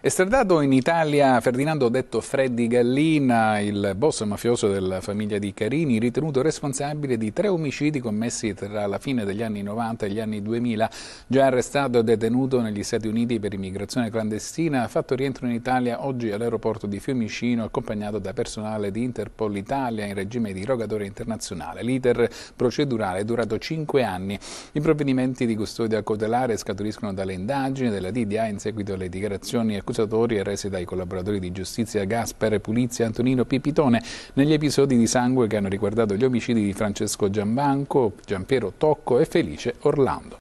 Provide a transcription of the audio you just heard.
Estradato in Italia Ferdinando detto Freddy Gallina, il boss mafioso della famiglia di Carini, ritenuto responsabile di tre omicidi commessi tra la fine degli anni 90 e gli anni 2000, già arrestato e detenuto negli Stati Uniti per immigrazione clandestina, ha fatto rientro in Italia oggi all'aeroporto di Fiumicino, accompagnato da personale di Interpol Italia in regime di rogatore internazionale. L'iter procedurale è durato cinque anni. I provvedimenti di custodia cautelare scaturiscono dalle indagini della DDA in seguito alle dichiarazioni e accusatori e resi dai collaboratori di giustizia Gaspar e Pulizia Antonino Pipitone negli episodi di sangue che hanno riguardato gli omicidi di Francesco Giambanco, Giampiero Tocco e Felice Orlando.